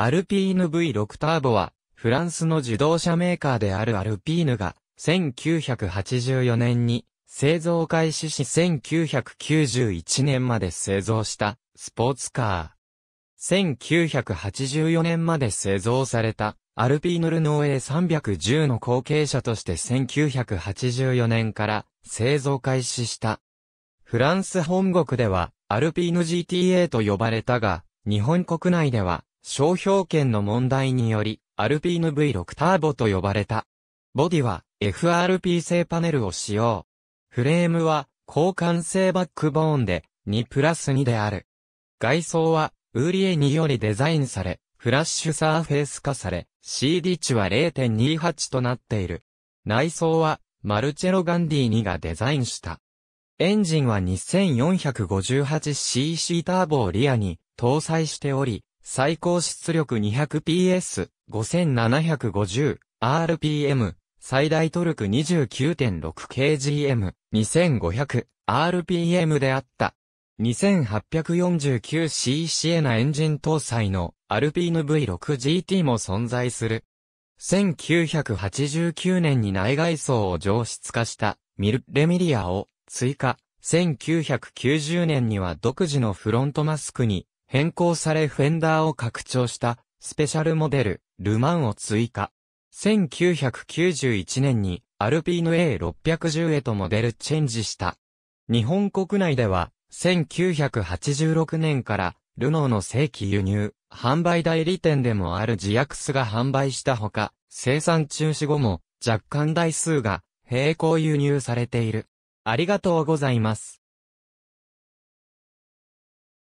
アルピーヌ V6 ターボは、フランスの自動車メーカーであるアルピーヌが、1984年に製造開始し1991年まで製造したスポーツカー。1984年まで製造されたアルピーヌルノー A310 の後継者として1984年から製造開始した。フランス本国ではアルピーヌ GTA と呼ばれたが、日本国内では商標権の問題により、アルピーヌ V6 ターボと呼ばれた。ボディは FRP 製パネルを使用。フレームは交換性バックボーンで2プラス2である。外装はウーリエによりデザインされ、フラッシュサーフェイス化され、CD 値は0.28となっている。内装はマルチェロ・ガンディーニがデザインした。エンジンは 2458cc ターボをリアに搭載しており、最高出力 200PS、5750、RPM、最大トルク 29.6kgm、2500、RPM であった。2849cc なエンジン搭載のアルピーヌ V6GT も存在する。1989年に内外装を上質化したミルレミリアを追加。1990年には独自のフロントマスクに変更されフェンダーを拡張したスペシャルモデル、ルマンを追加。1991年にアルピーヌ A610 へとモデルチェンジした。日本国内では1986年からルノーの正規輸入、販売代理店でもあるジアクスが販売したほか、生産中止後も若干台数が並行輸入されている。ありがとうございます。